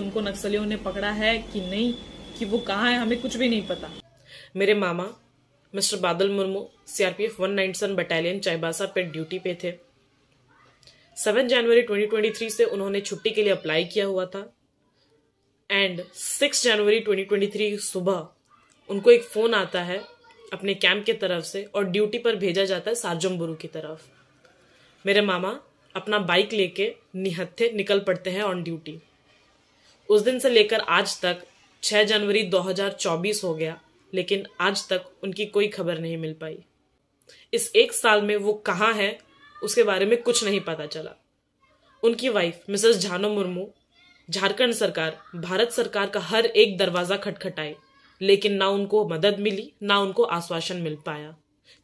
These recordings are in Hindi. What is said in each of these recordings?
उनको नक्सलियों ने पकड़ा है कि नहीं कि वो कहाँ है हमें कुछ भी नहीं पता मेरे मामा mister Badal Murmu CRPF one battalion Chaibasa पे ड्यूटी पे थे 7 जनवरी 2023 से उन्होंने छुट्टी के लिए अप्लाई किया हुआ था एंड 6 जनवरी 2023 सुबह उनको एक फ़ोन आता है अपने कैंप के तरफ से और ड्यूटी पर भेजा जाता है सार्जमबुरु की तरफ मेरे मामा अपना बाइक लेके निहत्थे निकल पड़ते हैं ऑन ड्यूटी उस दिन से लेकर आज तक 6 जनवरी 2024 हो गया लेकिन आज तक उनकी कोई खबर नहीं मिल पाई इस एक साल में वो कहाँ है उसके बारे में कुछ नहीं पता चला उनकी वाइफ मिसेस झानो मुर्मू झारखंड सरकार भारत सरकार का हर एक दरवाजा खटखटाई लेकिन ना उनको मदद मिली ना उनको आश्वासन मिल पाया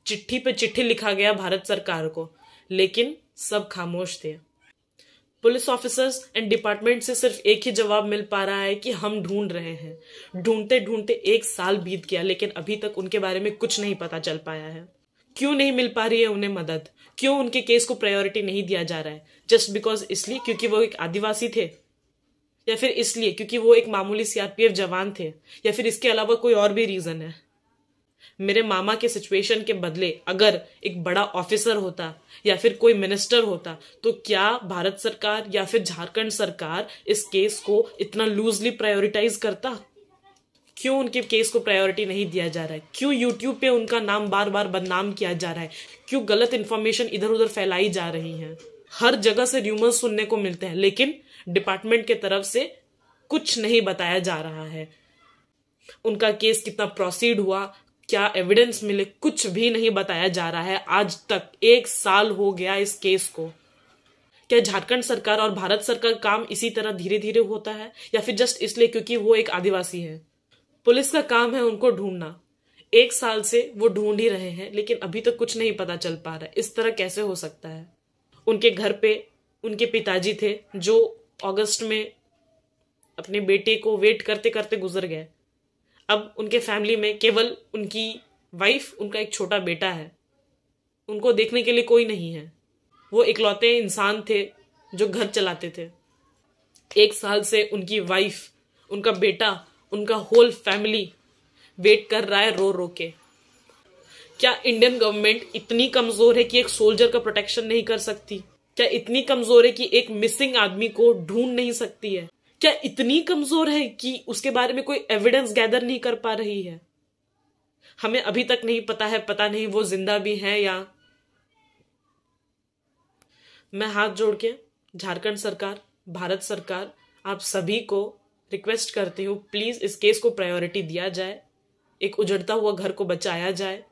चिट्ठी पे चिट्ठी लिखा गया भारत सरकार को लेकिन सब खामोश थे पुलिस ऑफिसर्स एंड डिपार्टमेंट से सिर्फ एक ही जवाब मिल पा रहा है कि हम ढूंढ रहे हैं ढूंढते ढूंढते एक साल बीत गया लेकिन अभी तक उनके बारे में कुछ नहीं पता चल पाया है क्यों नहीं मिल पा रही है उन्हें मदद क्यों उनके केस को प्रायोरिटी नहीं दिया जा रहा है जस्ट बिकॉज इसलिए क्योंकि वो एक आदिवासी थे या फिर इसलिए क्योंकि वो एक मामूली सीआरपीएफ जवान थे या फिर इसके अलावा कोई और भी रीजन है मेरे मामा के सिचुएशन के बदले अगर एक बड़ा ऑफिसर होता या फिर कोई मिनिस्टर होता तो क्या भारत सरकार या फिर झारखंड सरकार इस केस को इतना लूजली प्रायोरिटाइज करता क्यों उनके केस को प्रायोरिटी नहीं दिया जा रहा है क्यों यूट्यूब पे उनका नाम बार बार बदनाम किया जा रहा है क्यों गलत इन्फॉर्मेशन इधर उधर फैलाई जा रही है हर जगह से र्यूमर्स सुनने को मिलते हैं लेकिन डिपार्टमेंट के तरफ से कुछ नहीं बताया जा रहा है उनका केस कितना प्रोसीड हुआ क्या एविडेंस मिले कुछ भी नहीं बताया जा रहा है आज तक एक साल हो गया इस केस को क्या झारखंड सरकार और भारत सरकार काम इसी तरह धीरे धीरे होता है या फिर जस्ट इसलिए क्योंकि वो एक आदिवासी है पुलिस का काम है उनको ढूंढना एक साल से वो ढूंढ ही रहे हैं लेकिन अभी तक तो कुछ नहीं पता चल पा रहा है इस तरह कैसे हो सकता है उनके घर पे उनके पिताजी थे जो अगस्त में अपने बेटे को वेट करते करते गुजर गए अब उनके फैमिली में केवल उनकी वाइफ उनका एक छोटा बेटा है उनको देखने के लिए कोई नहीं है वो इकलौते इंसान थे जो घर चलाते थे एक साल से उनकी वाइफ उनका बेटा उनका होल फैमिली वेट कर रहा है रो रो के क्या इंडियन गवर्नमेंट इतनी कमजोर है कि एक सोल्जर का प्रोटेक्शन नहीं कर सकती क्या इतनी कमजोर है कि एक मिसिंग आदमी को ढूंढ नहीं सकती है क्या इतनी कमजोर है कि उसके बारे में कोई एविडेंस गैदर नहीं कर पा रही है हमें अभी तक नहीं पता है पता नहीं वो जिंदा भी है या मैं हाथ जोड़ के झारखंड सरकार भारत सरकार आप सभी को रिक्वेस्ट करती हूँ प्लीज़ इस केस को प्रायोरिटी दिया जाए एक उजड़ता हुआ घर को बचाया जाए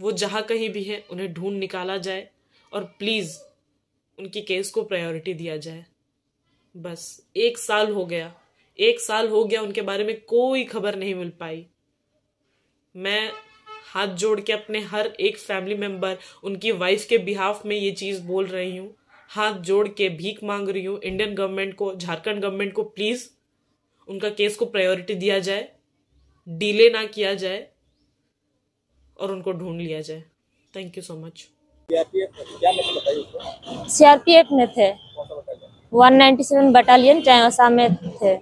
वो जहाँ कहीं भी है उन्हें ढूंढ निकाला जाए और प्लीज़ उनकी केस को प्रायोरिटी दिया जाए बस एक साल हो गया एक साल हो गया उनके बारे में कोई खबर नहीं मिल पाई मैं हाथ जोड़ के अपने हर एक फैमिली मेंबर उनकी वाइफ के बिहाफ में ये चीज़ बोल रही हूँ हाथ जोड़ के भीख मांग रही हूँ इंडियन गवर्नमेंट को झारखंड गवर्नमेंट को प्लीज़ उनका केस को प्रायोरिटी दिया जाए डिले ना किया जाए और उनको ढूंढ लिया जाए thank you so much CRPF में थे 197 बटालियन चौसा में थे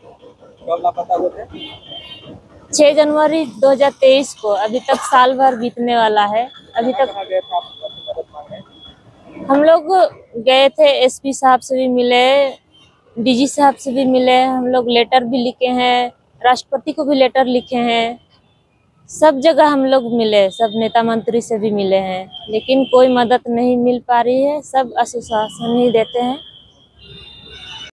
छह जनवरी 2023 को अभी तक साल भर बीतने वाला है अभी तक हम लोग गए थे एसपी साहब से भी मिले डीजी साहब से भी मिले हम लोग लेटर भी लिखे हैं राष्ट्रपति को भी लेटर लिखे हैं सब जगह हम लोग मिले सब नेता मंत्री से भी मिले हैं लेकिन कोई मदद नहीं मिल पा रही है सब आश्वासन ही देते हैं